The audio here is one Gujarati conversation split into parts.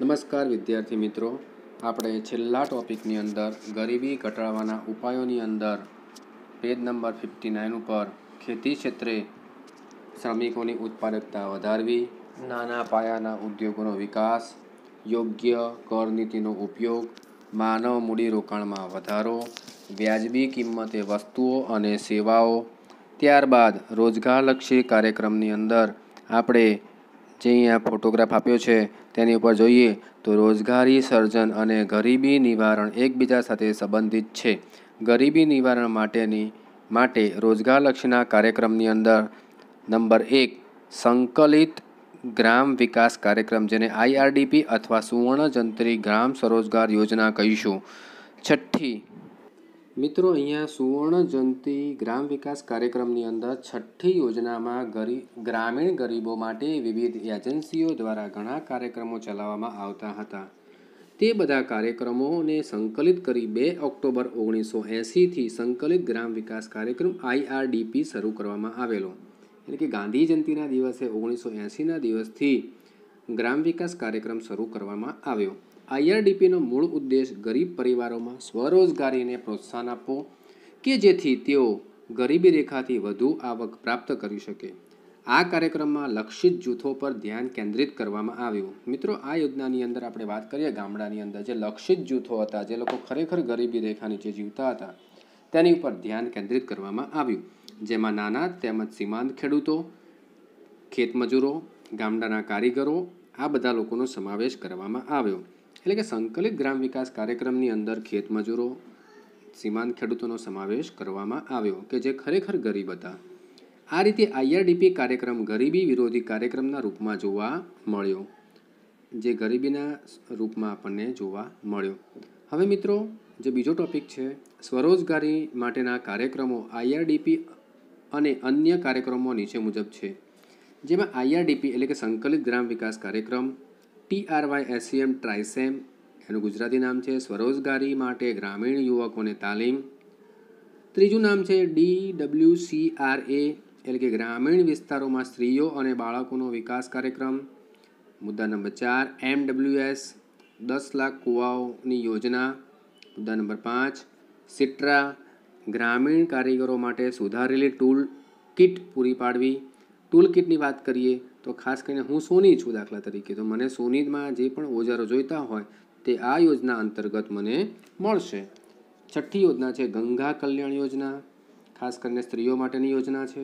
નમસ્કાર વિદ્યાર્થી મિત્રો આપણે છેલ્લા ટૉપિકની અંદર ગરીબી ઘટાડવાના ઉપાયોની અંદર પેજ નંબર ફિફ્ટી નાઇન ઉપર ખેતી ક્ષેત્રે શ્રમિકોની ઉત્પાદકતા વધારવી નાના પાયાના ઉદ્યોગોનો વિકાસ યોગ્ય કરનીતિનો ઉપયોગ માનવ મૂડીરોકાણમાં વધારો વ્યાજબી કિંમતે વસ્તુઓ અને સેવાઓ ત્યારબાદ રોજગારલક્ષી કાર્યક્રમની અંદર આપણે જે અહીંયા ફોટોગ્રાફ આપ્યો છે તેની ઉપર જોઈએ તો રોજગારી સર્જન અને ગરીબી નિવારણ એકબીજા સાથે સંબંધિત છે ગરીબી નિવારણ માટેની માટે રોજગારલક્ષીના કાર્યક્રમની અંદર નંબર એક સંકલિત ગ્રામ વિકાસ કાર્યક્રમ જેને આઈઆરડીપી અથવા સુવર્ણ જંત્રી ગ્રામ સ્વરોજગાર યોજના કહીશું છઠ્ઠી મિત્રો અહીંયા સુવર્ણ જયંતી ગ્રામ વિકાસ કાર્યક્રમની અંદર છઠ્ઠી યોજનામાં ગરીબ ગ્રામીણ ગરીબો માટે વિવિધ એજન્સીઓ દ્વારા ઘણા કાર્યક્રમો ચલાવવામાં આવતા હતા તે બધા કાર્યક્રમોને સંકલિત કરી બે ઓક્ટોબર ઓગણીસો એંસીથી સંકલિત ગ્રામ વિકાસ કાર્યક્રમ આઈઆરડીપી શરૂ કરવામાં આવેલો એટલે કે ગાંધી જયંતિના દિવસે ઓગણીસો એંસીના દિવસથી ગ્રામ વિકાસ કાર્યક્રમ શરૂ કરવામાં આવ્યો આઈઆરડીપીનો મૂળ ઉદ્દેશ ગરીબ પરિવારોમાં સ્વરોજગારીને પ્રોત્સાહન આપવો કે જેથી તેઓ ગરીબી રેખાથી વધુ આવક પ્રાપ્ત કરી શકે આ કાર્યક્રમમાં લક્ષિત જૂથો પર ધ્યાન કેન્દ્રિત કરવામાં આવ્યું મિત્રો આ યોજનાની અંદર આપણે વાત કરીએ ગામડાની અંદર જે લક્ષિત જૂથો હતા જે લોકો ખરેખર ગરીબી રેખા નીચે જીવતા હતા તેની ઉપર ધ્યાન કેન્દ્રિત કરવામાં આવ્યું જેમાં નાના તેમજ સીમાંત ખેડૂતો ખેતમજૂરો ગામડાના કારીગરો આ બધા લોકોનો સમાવેશ કરવામાં આવ્યો એટલે કે સંકલિત ગ્રામ વિકાસ કાર્યક્રમની અંદર ખેતમજૂરો સીમાંત ખેડૂતોનો સમાવેશ કરવામાં આવ્યો કે જે ખરેખર ગરીબ હતા આ રીતે આઈઆરડીપી કાર્યક્રમ ગરીબી વિરોધી કાર્યક્રમના રૂપમાં જોવા મળ્યો જે ગરીબીના રૂપમાં આપણને જોવા મળ્યો હવે મિત્રો જે બીજો ટોપિક છે સ્વરોજગારી માટેના કાર્યક્રમો આઈઆરડીપી અને અન્ય કાર્યક્રમો નીચે મુજબ છે જેમાં આઈઆરડીપી એટલે કે સંકલિત ગ્રામ વિકાસ કાર્યક્રમ વાય એસસીએમ ટ્રાઇસેમ એનું ગુજરાતી નામ છે સ્વરોજગારી માટે ગ્રામીણ યુવકોને તાલીમ ત્રીજું નામ છે D W C R A એટલે કે ગ્રામીણ વિસ્તારોમાં સ્ત્રીઓ અને બાળકોનો વિકાસ કાર્યક્રમ મુદ્દા નંબર ચાર એમ ડબલ્યુ એસ દસ લાખ કુવાઓની યોજના મુદ્દા નંબર પાંચ સિટ્રા ગ્રામીણ કારીગરો માટે સુધારેલી ટૂલ કિટ પૂરી પાડવી ટૂલ કિટની વાત કરીએ તો ખાસ કરીને હું સોની છું દાખલા તરીકે તો મને સોનીમાં જે પણ ઓજારો જોઈતા હોય તે આ યોજના અંતર્ગત મને મળશે છઠ્ઠી યોજના છે ગંગા કલ્યાણ યોજના ખાસ કરીને સ્ત્રીઓ માટેની યોજના છે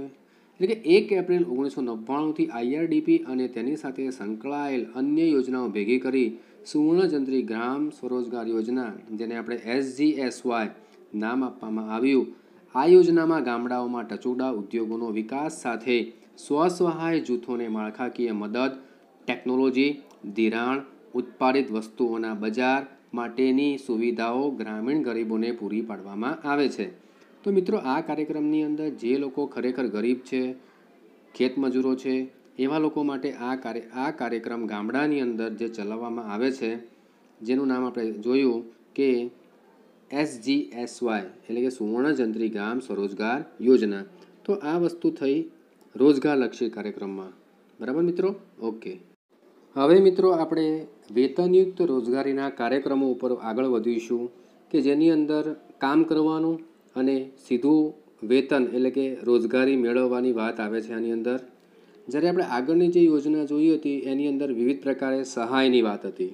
એટલે કે એક એપ્રિલ ઓગણીસો નવ્વાણુંથી આઈઆરડીપી અને તેની સાથે સંકળાયેલ અન્ય યોજનાઓ ભેગી કરી સુવર્ણચંદ્રી ગ્રામ સ્વરોજગાર યોજના જેને આપણે એસજીએસવાય નામ આપવામાં આવ્યું આ યોજનામાં ગામડાઓમાં ટચુડા ઉદ્યોગોનો વિકાસ સાથે સ્વસહાય જૂથોને માળખાકીય મદદ ટેકનોલોજી ધિરાણ ઉત્પાદિત વસ્તુઓના બજાર માટેની સુવિધાઓ ગ્રામીણ ગરીબોને પૂરી પાડવામાં આવે છે તો મિત્રો આ કાર્યક્રમની અંદર જે લોકો ખરેખર ગરીબ છે ખેતમજૂરો છે એવા લોકો માટે આ કાર્ય આ કાર્યક્રમ ગામડાની અંદર જે ચલાવવામાં આવે છે જેનું નામ આપણે જોયું કે એસજીએસવાય એટલે કે સુવર્ણ જંત્રી ગામ સ્વરોજગાર યોજના તો આ વસ્તુ થઈ રોજગારલક્ષી કાર્યક્રમમાં બરાબર મિત્રો ઓકે હવે મિત્રો આપણે વેતનયુક્ત રોજગારીના કાર્યક્રમો ઉપર આગળ વધીશું કે જેની અંદર કામ કરવાનું અને સીધું વેતન એટલે કે રોજગારી મેળવવાની વાત આવે છે આની અંદર જ્યારે આપણે આગળની જે યોજના જોઈ હતી એની અંદર વિવિધ પ્રકારે સહાયની વાત હતી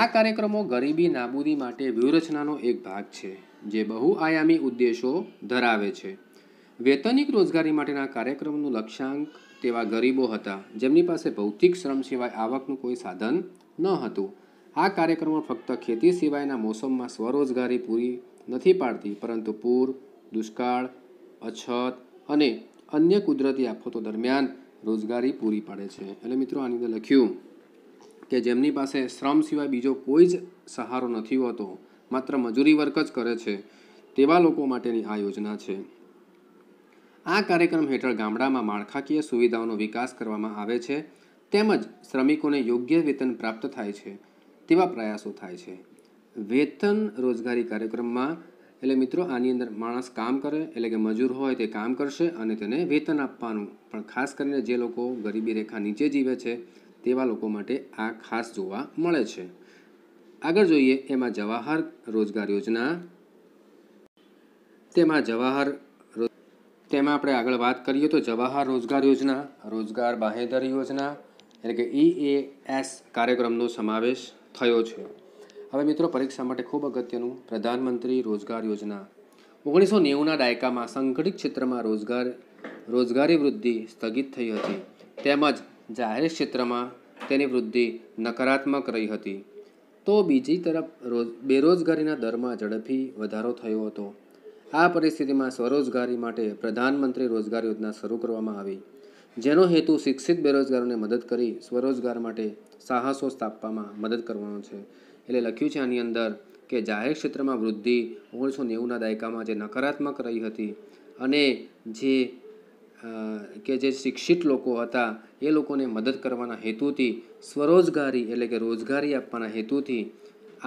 આ કાર્યક્રમો ગરીબી નાબૂદી માટે વ્યૂહરચનાનો એક ભાગ છે જે બહુઆયામી ઉદ્દેશો ધરાવે છે વેતનિક રોજગારી માટેના કાર્યક્રમનું લક્ષ્યાંક તેવા ગરીબો હતા જેમની પાસે ભૌતિક શ્રમ સિવાય આવકનું કોઈ સાધન ન હતું આ કાર્યક્રમો ફક્ત ખેતી સિવાયના મોસમમાં સ્વરોજગારી પૂરી નથી પાડતી પરંતુ પૂર દુષ્કાળ અછત અને અન્ય કુદરતી આફતો દરમિયાન રોજગારી પૂરી પાડે છે એટલે મિત્રો આની અંદર લખ્યું કે જેમની પાસે શ્રમ સિવાય બીજો કોઈ જ સહારો નથી હોતો માત્ર મજૂરી વર્ક જ કરે છે તેવા લોકો માટેની આ યોજના છે આ કાર્યક્રમ હેઠળ ગામડામાં માળખાકીય સુવિધાઓનો વિકાસ કરવામાં આવે છે તેમજ શ્રમિકોને યોગ્ય વેતન પ્રાપ્ત થાય છે તેવા પ્રયાસો થાય છે વેતન રોજગારી કાર્યક્રમમાં એટલે મિત્રો આની અંદર માણસ કામ કરે એટલે કે મજૂર હોય તે કામ કરશે અને તેને વેતન આપવાનું પણ ખાસ કરીને જે લોકો ગરીબી રેખા નીચે જીવે છે તેવા લોકો માટે આ ખાસ જોવા મળે છે આગળ જોઈએ એમાં જવાહર રોજગાર યોજના તેમાં જવાહર તેમાં આપણે આગળ વાત કરીએ તો જવાહર રોજગાર યોજના રોજગાર બાહેધર યોજના એટલે કે ઈ એ એસ કાર્યક્રમનો સમાવેશ થયો છે હવે મિત્રો પરીક્ષા માટે ખૂબ અગત્યનું પ્રધાનમંત્રી રોજગાર યોજના ઓગણીસો નેવુંના દાયકામાં સંગઠિત ક્ષેત્રમાં રોજગાર રોજગારી વૃદ્ધિ સ્થગિત થઈ હતી તેમજ જાહેર ક્ષેત્રમાં તેની વૃદ્ધિ નકારાત્મક રહી હતી તો બીજી તરફ રોજ બેરોજગારીના દરમાં ઝડપી વધારો થયો હતો આ પરિસ્થિતિમાં સ્વરોજગારી માટે પ્રધાનમંત્રી રોજગાર યોજના શરૂ કરવામાં આવી જેનો હેતુ શિક્ષિત બેરોજગારોને મદદ કરી સ્વરોજગાર માટે સાહસો સ્થાપવામાં મદદ કરવાનો છે એટલે લખ્યું છે આની અંદર કે જાહેર ક્ષેત્રમાં વૃદ્ધિ ઓગણીસો નેવુંના દાયકામાં જે નકારાત્મક રહી હતી અને જે કે જે શિક્ષિત લોકો હતા એ લોકોને મદદ કરવાના હેતુથી સ્વરોજગારી એટલે કે રોજગારી આપવાના હેતુથી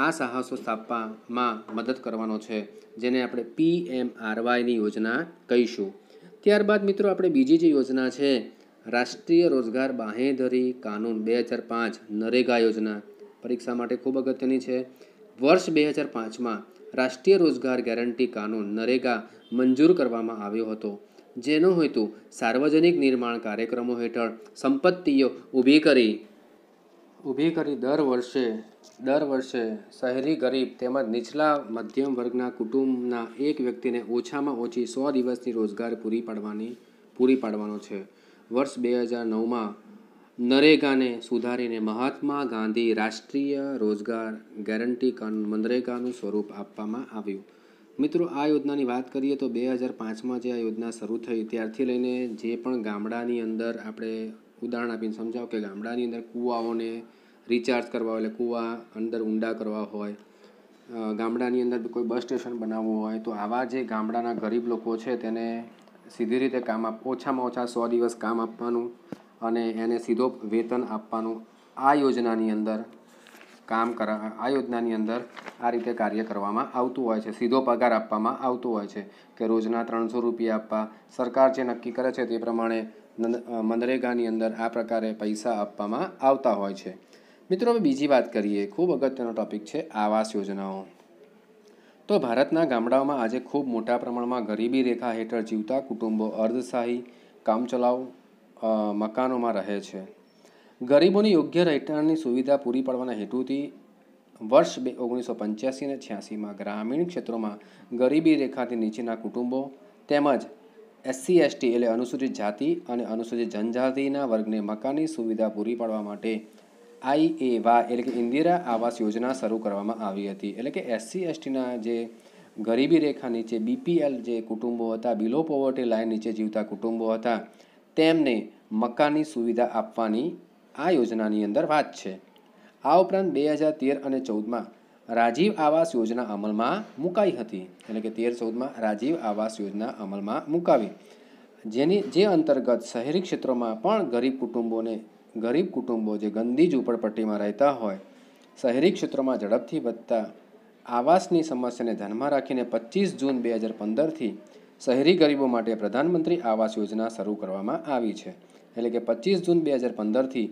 આ સાહસો સ્થાપવામાં મદદ કરવાનો છે જેને આપણે પી એમ વાયની યોજના કહીશું ત્યારબાદ મિત્રો આપણે બીજી જે યોજના છે રાષ્ટ્રીય રોજગાર બાહેધરી કાનૂન બે હજાર પાંચ નરેગા યોજના પરીક્ષા માટે ખૂબ અગત્યની છે વર્ષ બે હજાર પાંચમાં રાષ્ટ્રીય રોજગાર ગેરંટી કાનૂન નરેગા મંજૂર કરવામાં આવ્યો હતો જેનો હેતુ સાર્વજનિક નિર્માણ કાર્યક્રમો હેઠળ સંપત્તિઓ ઊભી કરી ઊભી કરી દર વર્ષે દર વર્ષે શહેરી ગરીબ તેમજ નીચલા મધ્યમ વર્ગના કુટુંબના એક વ્યક્તિને ઓછામાં ઓછી સો દિવસની રોજગાર પૂરી પાડવાની પૂરી પાડવાનો છે વર્ષ બે હજાર નવમાં નરેગાને સુધારીને મહાત્મા ગાંધી રાષ્ટ્રીય રોજગાર ગેરંટી મનરેગાનું સ્વરૂપ આપવામાં આવ્યું મિત્રો આ યોજનાની વાત કરીએ તો બે હજાર પાંચમાં જે આ યોજના શરૂ થઈ ત્યારથી લઈને જે પણ ગામડાની અંદર આપણે ઉદાહરણ આપીને સમજાવો કે ગામડાની અંદર કૂવાઓને રિચાર્જ કરવા હોય એટલે કૂવા અંદર ઊંડા કરવા હોય ગામડાની અંદર કોઈ બસ સ્ટેશન બનાવવું હોય તો આવા જે ગામડાના ગરીબ લોકો છે તેને સીધી રીતે કામ આપ ઓછામાં ઓછા સો દિવસ કામ આપવાનું અને એને સીધો વેતન આપવાનું આ યોજનાની અંદર કામ કરા આ યોજનાની અંદર આ રીતે કાર્ય કરવામાં આવતું હોય છે સીધો પગાર આપવામાં આવતો હોય છે કે રોજના ત્રણસો રૂપિયા આપવા સરકાર જે નક્કી કરે છે તે પ્રમાણે મનરેગાની અંદર આ પ્રકારે પૈસા આપવામાં આવતા હોય છે મિત્રો હવે બીજી વાત કરીએ ખૂબ અગત્યનો ટોપિક છે આવાસ યોજનાઓ તો ભારતના ગામડાઓમાં આજે ખૂબ મોટા પ્રમાણમાં ગરીબી રેખા હેઠળ જીવતા કુટુંબો અર્ધશાહી કામચલાઉ મકાનોમાં રહે છે ગરીબોની યોગ્ય રહેઠાણની સુવિધા પૂરી પાડવાના હેતુથી વર્ષ બે ઓગણીસો પંચ્યાસી અને છ્યાસીમાં ગ્રામીણ ક્ષેત્રોમાં ગરીબી રેખાથી નીચેના કુટુંબો તેમજ એસસી એસટી એટલે અનુસૂચિત જાતિ અને અનુસૂચિત જનજાતિના વર્ગને મકાનની સુવિધા પૂરી પાડવા માટે આઈ આઈએવા એટલે કે ઇન્દિરા આવાસ યોજના શરૂ કરવામાં આવી હતી એટલે કે એસસી એસટીના જે ગરીબી રેખા નીચે બીપીએલ જે કુટુંબો હતા બિલો પોવર્ટી લાઇન નીચે જીવતા કુટુંબો હતા તેમને મકાનની સુવિધા આપવાની આ યોજનાની અંદર વાત છે આ ઉપરાંત બે હજાર તેર અને ચૌદમાં રાજીવ આવાસ યોજના અમલમાં મુકાઈ હતી એટલે કે તેર ચૌદમાં રાજીવ આવાસ યોજના અમલમાં મુકાવી જેની જે અંતર્ગત શહેરી ક્ષેત્રોમાં પણ ગરીબ કુટુંબોને ગરીબ કુટુંબો જે ગંદી ઝૂંપડપટ્ટીમાં રહેતા હોય શહેરી ક્ષેત્રોમાં ઝડપથી વધતા આવાસની સમસ્યાને ધ્યાનમાં રાખીને પચીસ જૂન બે હજાર પંદરથી શહેરી ગરીબો માટે પ્રધાનમંત્રી આવાસ યોજના શરૂ કરવામાં આવી છે એટલે કે પચીસ જૂન બે હજાર પંદરથી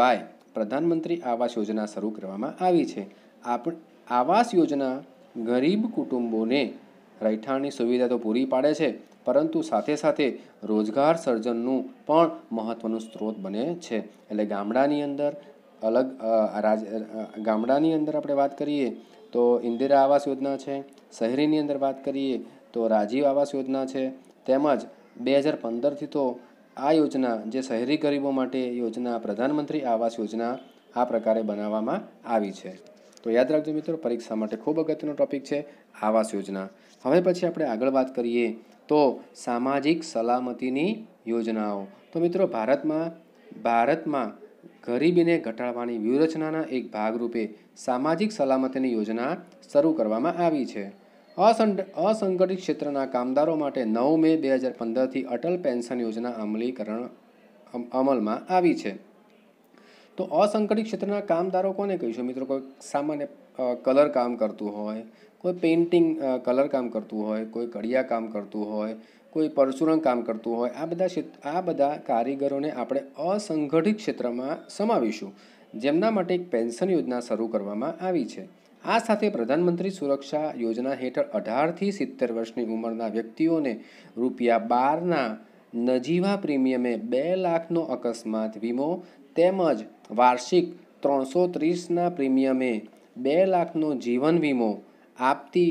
વાય પ્રધાનમંત્રી આવાસ યોજના શરૂ કરવામાં આવી છે આપણ આવાસ યોજના ગરીબ કુટુંબોને રહેઠાણની સુવિધા તો પૂરી પાડે છે પરંતુ સાથે સાથે રોજગાર સર્જનનું પણ મહત્ત્વનું સ્ત્રોત બને છે એટલે ગામડાની અંદર અલગ રાજ ગામડાની અંદર આપણે વાત કરીએ તો ઇન્દિરા આવાસ યોજના છે શહેરીની અંદર વાત કરીએ તો રાજીવ આવાસ યોજના છે તેમજ બે હજાર પંદરથી તો આ યોજના જે શહેરી ગરીબો માટે યોજના પ્રધાનમંત્રી આવાસ યોજના આ પ્રકારે બનાવવામાં આવી છે તો યાદ રાખજો મિત્રો પરીક્ષા માટે ખૂબ અગત્યનો ટૉપિક છે આવાસ યોજના હવે પછી આપણે આગળ વાત કરીએ તો સામાજિક સલામતીની યોજનાઓ તો મિત્રો ભારતમાં ભારતમાં ગરીબીને ઘટાડવાની વ્યૂહરચનાના એક ભાગરૂપે સામાજિક સલામતીની યોજના શરૂ કરવામાં આવી છે અસંગઠિત ક્ષેત્રના કામદારો માટે નવ મે બે હજાર પંદરથી અટલ પેન્શન યોજના અમલીકરણ અમલમાં આવી છે તો અસંગઠિત ક્ષેત્રના કામદારો કોને કહીશું મિત્રો કોઈ સામાન્ય કલર કામ કરતું હોય કોઈ પેઇન્ટિંગ કલર કામ કરતું હોય કોઈ કડિયા કામ કરતું હોય કોઈ પરશુરણ કામ કરતું હોય આ બધા આ બધા કારીગરોને આપણે અસંગઠિત ક્ષેત્રમાં સમાવીશું જેમના માટે એક પેન્શન યોજના શરૂ કરવામાં આવી છે આ સાથે પ્રધાનમંત્રી સુરક્ષા યોજના હેઠળ અઢારથી સિત્તેર વર્ષની ઉંમરના વ્યક્તિઓને રૂપિયા બારના નજીવા પ્રીમિયમે બે લાખનો અકસ્માત વીમો તેમજ વાર્ષિક ત્રણસો ત્રીસના પ્રીમિયમે બે લાખનો જીવન વીમો આપતી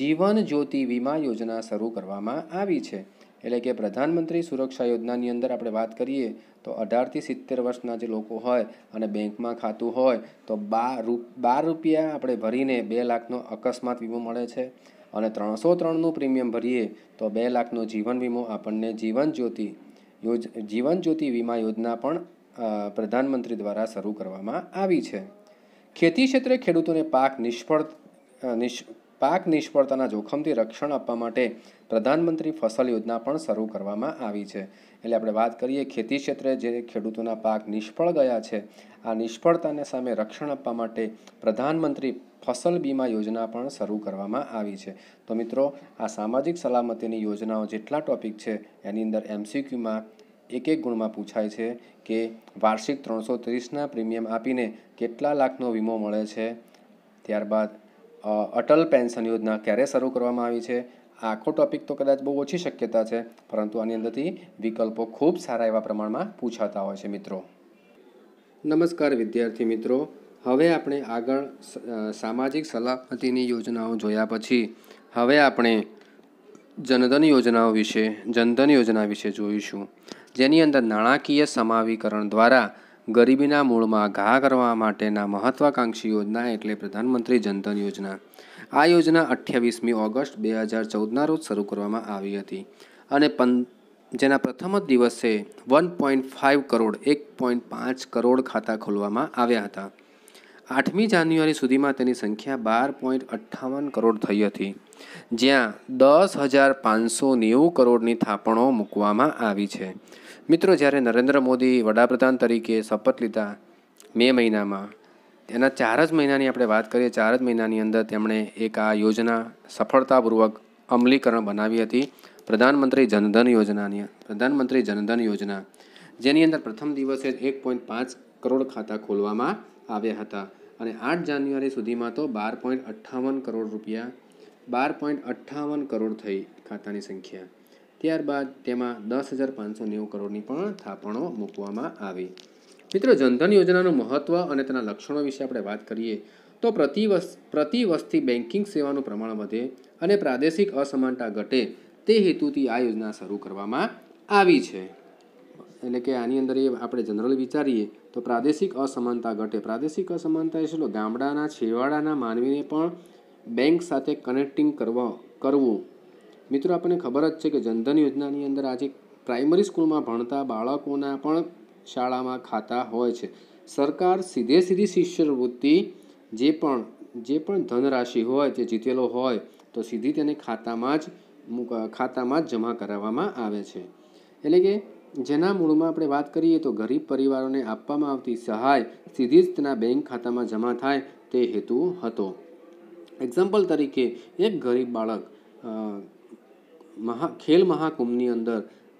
જીવન જ્યોતિ વીમા યોજના શરૂ કરવામાં આવી છે એટલે કે પ્રધાનમંત્રી સુરક્ષા યોજનાની અંદર આપણે વાત કરીએ તો અઢારથી સિત્તેર વર્ષના જે લોકો હોય અને બેંકમાં ખાતું હોય તો બાર બાર રૂપિયા આપણે ભરીને બે લાખનો અકસ્માત વીમો મળે છે અને ત્રણસો ત્રણનું પ્રીમિયમ ભરીએ તો બે લાખનો જીવન વીમો આપણને જીવન જ્યોતિ યોજ જીવન જ્યોતિ વીમા યોજના પણ પ્રધાનમંત્રી દ્વારા શરૂ કરવામાં આવી છે ખેતી ક્ષેત્રે ખેડૂતોને પાક નિષ્ફળ પાક નિષ્ફળતાના જોખમથી રક્ષણ આપવા માટે પ્રધાનમંત્રી ફસલ યોજના પણ શરૂ કરવામાં આવી છે એટલે આપણે વાત કરીએ ખેતી ક્ષેત્રે જે ખેડૂતોના પાક નિષ્ફળ ગયા છે આ નિષ્ફળતાને સામે રક્ષણ આપવા માટે પ્રધાનમંત્રી ફસલ બીમા યોજના પણ શરૂ કરવામાં આવી છે તો મિત્રો આ સામાજિક સલામતીની યોજનાઓ જેટલા ટોપિક છે એની અંદર એમસીક્યુમાં એક એક ગુણમાં પૂછાય છે કે વાર્ષિક ત્રણસો ત્રીસના પ્રીમિયમ આપીને કેટલા લાખનો વીમો મળે છે ત્યારબાદ અટલ પેન્શન યોજના ક્યારે શરૂ કરવામાં આવી છે આખો ટોપિક તો કદાચ બહુ ઓછી શક્યતા છે પરંતુ આની અંદરથી વિકલ્પો ખૂબ સારા એવા પ્રમાણમાં પૂછાતા હોય છે મિત્રો નમસ્કાર વિદ્યાર્થી મિત્રો હવે આપણે આગળ સામાજિક સલામતીની યોજનાઓ જોયા પછી હવે આપણે જનધન યોજનાઓ વિશે જનધન યોજના વિશે જોઈશું જેની અંદર નાણાકીય સમાવીકરણ દ્વારા ગરીબીના મૂળમાં ઘા કરવા માટેના મહત્વાકાંક્ષી યોજના એટલે પ્રધાનમંત્રી જનધન યોજના આ યોજના અઠ્યાવીસમી ઓગસ્ટ બે હજાર ચૌદના રોજ શરૂ કરવામાં આવી હતી અને પં જેના પ્રથમ જ દિવસે વન પોઈન્ટ ફાઇવ કરોડ એક પોઈન્ટ પાંચ કરોડ ખાતા ખોલવામાં આવ્યા હતા આઠમી જાન્યુઆરી સુધીમાં તેની સંખ્યા બાર પોઈન્ટ અઠ્ઠાવન કરોડ થઈ હતી જ્યાં દસ હજાર પાંચસો નેવું કરોડની થાપણો મૂકવામાં આવી છે મિત્રો જ્યારે નરેન્દ્ર મોદી વડાપ્રધાન તરીકે શપથ લીધા મે મહિનામાં એના ચાર જ મહિનાની આપણે વાત કરીએ ચાર જ મહિનાની અંદર તેમણે એક આ યોજના સફળતાપૂર્વક અમલીકરણ બનાવી હતી પ્રધાનમંત્રી જનધન યોજનાની પ્રધાનમંત્રી જનધન યોજના જેની અંદર પ્રથમ દિવસે એક પોઈન્ટ પાંચ કરોડ ખાતા ખોલવામાં આવ્યા હતા અને આઠ જાન્યુઆરી સુધીમાં તો બાર પોઈન્ટ અઠ્ઠાવન કરોડ રૂપિયા બાર પોઈન્ટ અઠ્ઠાવન કરોડ થઈ ખાતાની સંખ્યા ત્યારબાદ તેમાં દસ હજાર પાંચસો નેવું કરોડની પણ થાપણો મૂકવામાં આવી મિત્રો જનધન યોજનાનું મહત્ત્વ અને તેના લક્ષણો વિશે આપણે વાત કરીએ તો પ્રતિ પ્રતિ વસ્તી બેન્કિંગ સેવાનું પ્રમાણ વધે અને પ્રાદેશિક અસમાનતા ઘટે તે હેતુથી આ યોજના શરૂ કરવામાં આવી છે એટલે કે આની અંદર એ આપણે જનરલ વિચારીએ તો પ્રાદેશિક અસમાનતા ઘટે પ્રાદેશિક અસમાનતા એ શું ગામડાના છેવાડાના માનવીને પણ બેંક સાથે કનેક્ટિંગ કરવા કરવું મિત્રો આપણને ખબર જ છે કે જનધન યોજનાની અંદર આજે પ્રાઇમરી સ્કૂલમાં ભણતા બાળકોના પણ શાળામાં ખાતા હોય છે સરકાર સીધે સીધી શિષ્યવૃત્તિ જે પણ જે પણ ધનરાશિ હોય જે જીતેલો હોય તો સીધી તેને ખાતામાં જ ખાતામાં જ જમા કરાવવામાં આવે છે એટલે કે જેના મૂળમાં આપણે વાત કરીએ તો ગરીબ પરિવારોને આપવામાં આવતી સહાય સીધી જ તેના બેંક ખાતામાં જમા થાય તે હેતુ હતો એક્ઝામ્પલ તરીકે એક ગરીબ બાળક મહા ખેલ મહાકુંભની અંદર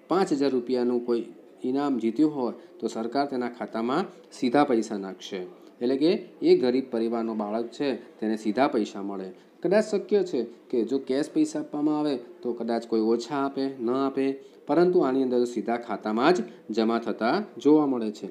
પાંચ હજાર રૂપિયાનું કોઈ ઇનામ જીત્યું હોય તો સરકાર તેના ખાતામાં સીધા પૈસા નાખશે એટલે કે એ ગરીબ પરિવારનો બાળક છે તેને સીધા પૈસા મળે કદાચ શક્ય છે કે જો કેશ પૈસા આપવામાં આવે તો કદાચ કોઈ ઓછા આપે ન આપે પરંતુ આની અંદર સીધા ખાતામાં જ જમા થતા જોવા મળે છે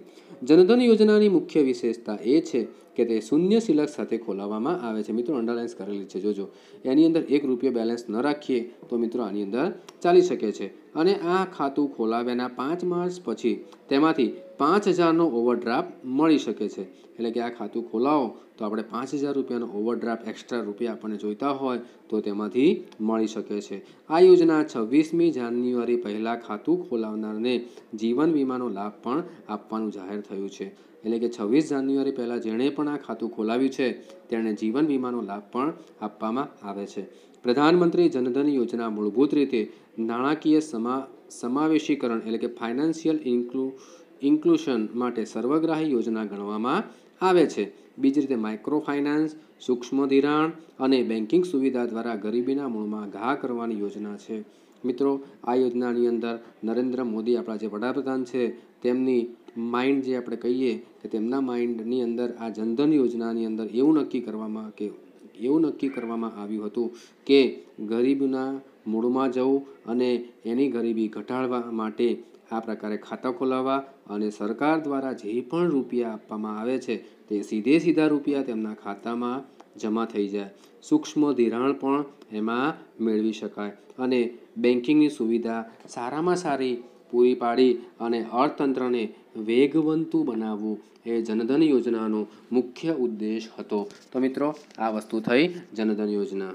જનધન યોજનાની મુખ્ય વિશેષતા એ છે કે તે શૂન્ય સિલક સાથે ખોલાવવામાં આવે છે મિત્રો અંડરલાઇન્સ કરેલી છે જોજો એની અંદર એક રૂપિયો બેલેન્સ ન રાખીએ તો મિત્રો આની અંદર ચાલી શકે છે અને આ ખાતું ખોલાવ્યાના પાંચ માસ પછી તેમાંથી પાંચ હજારનો ઓવરડ્રાફ્ટ મળી શકે છે એટલે કે આ ખાતું ખોલાવો તો આપણે પાંચ હજાર રૂપિયાનો ઓવરડ્રાફ્ટ એક્સ્ટ્રા રૂપિયા આપણને જોઈતા હોય તો તેમાંથી મળી શકે છે આ યોજના છવ્વીસમી જાન્યુઆરી પહેલાં ખાતું ખોલાવનારને જીવન વીમાનો લાભ પણ આપવાનું જાહેર થયું છે એટલે કે છવ્વીસ જાન્યુઆરી પહેલાં જેણે પણ આ ખાતું ખોલાવ્યું છે તેણે જીવન વીમાનો લાભ પણ આપવામાં આવે છે પ્રધાનમંત્રી જનધન યોજના મૂળભૂત રીતે નાણાકીય સમા સમાવેશીકરણ એટલે કે ફાઇનાન્શિયલ ઇન્ક્લુ ઇન્ક્લુશન માટે સર્વગ્રાહી યોજના ગણવામાં આવે છે બીજી રીતે માઇક્રો ફાઇનાન્સ સૂક્ષ્મ ધિરાણ અને બેન્કિંગ સુવિધા દ્વારા ગરીબીના મૂળમાં ઘા કરવાની યોજના છે મિત્રો આ યોજનાની અંદર નરેન્દ્ર મોદી આપણા જે વડાપ્રધાન છે તેમની માઇન્ડ જે આપણે કહીએ કે તેમના માઇન્ડની અંદર આ જનધન યોજનાની અંદર એવું નક્કી કરવામાં કે એવું નક્કી કરવામાં આવ્યું હતું કે ગરીબના મૂળમાં જવું અને એની ગરીબી ઘટાડવા માટે આ પ્રકારે ખાતા ખોલાવવા અને સરકાર દ્વારા જે પણ રૂપિયા આપવામાં આવે છે તે સીધે સીધા રૂપિયા તેમના ખાતામાં જમા થઈ જાય સૂક્ષ્મ ધિરાણ પણ એમાં મેળવી શકાય અને બેન્કિંગની સુવિધા સારામાં સારી પૂરી પાડી અને અર્થતંત્રને વેગવંતુ બનાવવું એ જનધન યોજનાનો મુખ્ય ઉદ્દેશ હતો તો મિત્રો આ વસ્તુ થઈ જનધન યોજના